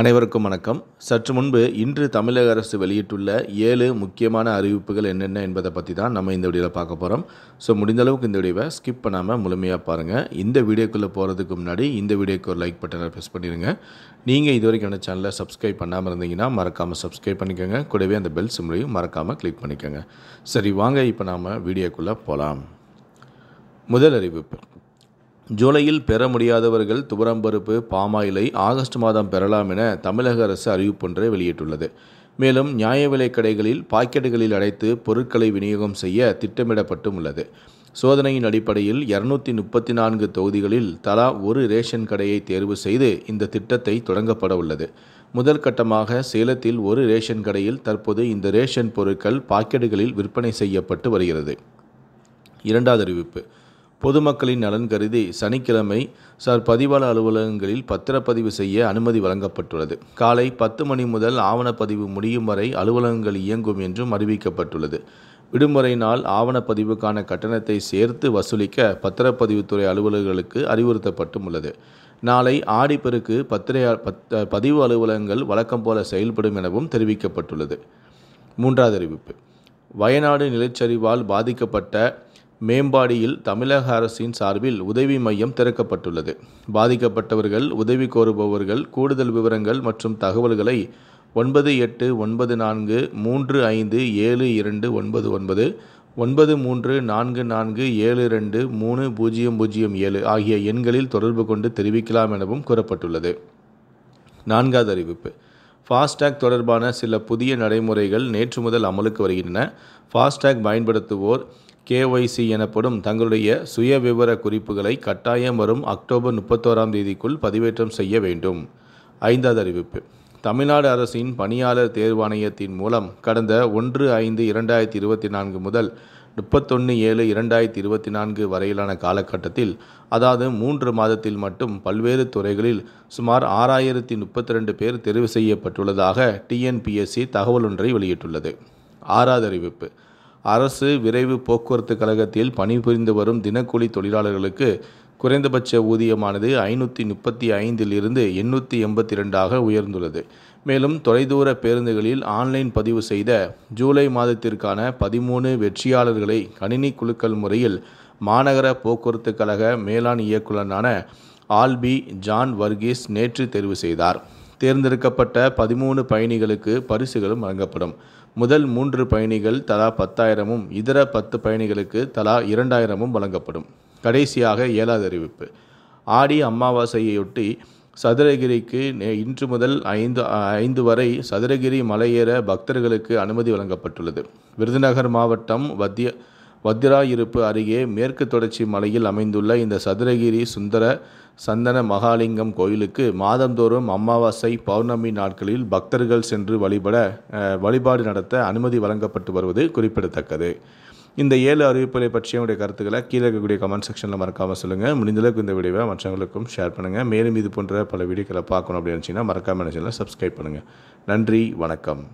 அனைவருக்கும் வணக்கம் சற்று முன்பு இன்று தமிழக அரசு வெளியிட்டுள்ள ஏழு முக்கியமான அறிவிப்புகள் என்னென்ன என்பதை பற்றி தான் நம்ம இந்த வீடியோவில் பார்க்க போகிறோம் ஸோ முடிந்த அளவுக்கு இந்த வீடியோவை ஸ்கிப் பண்ணாமல் முழுமையாக பாருங்கள் இந்த வீடியோக்குள்ளே போகிறதுக்கு முன்னாடி இந்த வீடியோக்கு ஒரு லைக் பட்டனை ப்ரெஸ் பண்ணிடுங்க நீங்கள் இது வரைக்கும் என்ன சேனலை சப்ஸ்கிரைப் பண்ணாமல் இருந்தீங்கன்னா மறக்காமல் சப்ஸ்கிரைப் பண்ணிக்கோங்க கூடவே அந்த பெல் சிம்லையும் மறக்காமல் கிளிக் பண்ணிக்கோங்க சரி வாங்க இப்போ நாம் வீடியோக்குள்ளே போகலாம் முதல் அறிவிப்பு ஜூலையில் பெற முடியாதவர்கள் துவரம்பருப்பு பாமாயிலை ஆகஸ்ட் மாதம் பெறலாம் என தமிழக அரசு அறிவிப்பொன்றை வெளியிட்டுள்ளது மேலும் நியாய விலைக் கடைகளில் பாக்கெட்டுகளில் அடைத்து பொருட்களை விநியோகம் செய்ய திட்டமிடப்பட்டும் உள்ளது சோதனையின் அடிப்படையில் இருநூத்தி முப்பத்தி நான்கு தொகுதிகளில் தலா ஒரு ரேஷன் கடையை தேர்வு செய்து இந்த திட்டத்தை தொடங்கப்பட உள்ளது முதல் கட்டமாக சேலத்தில் ஒரு ரேஷன் கடையில் தற்போது இந்த ரேஷன் பொருட்கள் பாக்கெட்டுகளில் விற்பனை செய்யப்பட்டு வருகிறது இரண்டாவது அறிவிப்பு பொதுமக்களின் நலன் கருதி சனிக்கிழமை சார் பதிவாளர் அலுவலகங்களில் பத்திரப்பதிவு செய்ய அனுமதி வழங்கப்பட்டுள்ளது காலை பத்து மணி முதல் ஆவணப்பதிவு முடியும் வரை அலுவலகங்கள் இயங்கும் என்றும் அறிவிக்கப்பட்டுள்ளது விடுமுறை நாள் ஆவணப்பதிவுக்கான கட்டணத்தை சேர்த்து வசூலிக்க பத்திரப்பதிவுத்துறை அலுவலர்களுக்கு அறிவுறுத்தப்பட்டும் உள்ளது நாளை ஆடிப்பெருக்கு பத்திரை பத் பதிவு அலுவலகங்கள் வழக்கம் போல செயல்படும் எனவும் தெரிவிக்கப்பட்டுள்ளது மூன்றாவது அறிவிப்பு வயநாடு நிலச்சரிவால் பாதிக்கப்பட்ட மேம்பாடியில் தமிழக அரசின் சார்பில் உதவி மையம் திறக்கப்பட்டுள்ளது பாதிக்கப்பட்டவர்கள் உதவி கோருபவர்கள் கூடுதல் விவரங்கள் மற்றும் தகவல்களை ஒன்பது எட்டு ஒன்பது நான்கு மூன்று ஐந்து ஏழு இரண்டு ஒன்பது ஒன்பது ஒன்பது மூன்று நான்கு நான்கு ஏழு ரெண்டு மூணு பூஜ்ஜியம் பூஜ்ஜியம் ஏழு ஆகிய எண்களில் தொடர்பு கொண்டு தெரிவிக்கலாம் எனவும் கூறப்பட்டுள்ளது நான்காவது அறிவிப்பு ஃபாஸ்டேக் தொடர்பான சில புதிய நடைமுறைகள் நேற்று முதல் அமலுக்கு வருகின்றன ஃபாஸ்டேக் பயன்படுத்துவோர் கேஒய்சி எனப்படும் தங்களுடைய சுய விவர குறிப்புகளை கட்டாயம் வரும் அக்டோபர் முப்பத்தோராம் தேதிக்குள் பதிவேற்றம் செய்ய வேண்டும் ஐந்தாவது அறிவிப்பு தமிழ்நாடு அரசின் பணியாளர் தேர்வாணையத்தின் மூலம் கடந்த ஒன்று ஐந்து இரண்டாயிரத்தி இருபத்தி நான்கு முதல் முப்பத்தொன்று ஏழு இரண்டாயிரத்தி இருபத்தி நான்கு வரையிலான காலகட்டத்தில் அதாவது மூன்று மாதத்தில் மட்டும் பல்வேறு துறைகளில் சுமார் ஆறாயிரத்தி முப்பத்தி ரெண்டு பேர் தெரிவு செய்யப்பட்டுள்ளதாக டிஎன்பிஎஸ்சி தகவல் ஒன்றை வெளியிட்டுள்ளது ஆறாவது அறிவிப்பு அரசு விரைவு போக்குவரத்து கழகத்தில் பணிபுரிந்து வரும் தினக்கூலி தொழிலாளர்களுக்கு குறைந்தபட்ச ஊதியமானது ஐநூற்றி முப்பத்தி ஐந்திலிருந்து எண்ணூற்றி எண்பத்தி ரெண்டாக உயர்ந்துள்ளது மேலும் தொலைதூர பேருந்துகளில் ஆன்லைன் பதிவு செய்த ஜூலை மாதத்திற்கான பதிமூணு வெற்றியாளர்களை கணினி குழுக்கள் முறையில் மாநகர போக்குவரத்து கழக மேலாண் இயக்குநரான ஆல்பி ஜான் வர்கீஸ் நேற்று தெரிவு செய்தார் தேர்ந்தெடுக்கப்பட்ட பதிமூணு பயணிகளுக்கு பரிசுகளும் வழங்கப்படும் முதல் மூன்று பயணிகள் தலா பத்தாயிரமும் இதர பத்து பயணிகளுக்கு தலா இரண்டாயிரமும் வழங்கப்படும் கடைசியாக ஏழாவது அறிவிப்பு ஆடி அமாவாசையொட்டி சதுரகிரிக்கு இன்று முதல் ஐந்து ஐந்து வரை சதுரகிரி மலையேற பக்தர்களுக்கு அனுமதி வழங்கப்பட்டுள்ளது விருதுநகர் மாவட்டம் வத்திய வத்திராயிருப்பு அருகே மேற்கு தொடர்ச்சி மலையில் அமைந்துள்ள இந்த சதுரகிரி சுந்தர சந்தன மகாலிங்கம் கோயிலுக்கு மாதந்தோறும் அமாவாசை பௌர்ணமி நாட்களில் பக்தர்கள் சென்று வழிபட வழிபாடு நடத்த அனுமதி வழங்கப்பட்டு வருவது குறிப்பிடத்தக்கது இந்த ஏழு அறிவிப்புகளை பற்றிய உங்களுடைய கருத்துக்களை கீழே இருக்கக்கூடிய கமெண்ட் செக்ஷனில் மறக்காமல் சொல்லுங்கள் முடிந்தளவுக்கு இந்த வீடியோவை மற்றவங்களுக்கும் ஷேர் பண்ணுங்கள் மேலும் இது போன்ற பல வீடியோக்களை பார்க்கணும் அப்படின்னு நினச்சிங்கன்னா மறக்காமல் நினச்சிங்கன்னா சப்ஸ்கிரைப் பண்ணுங்கள் நன்றி வணக்கம்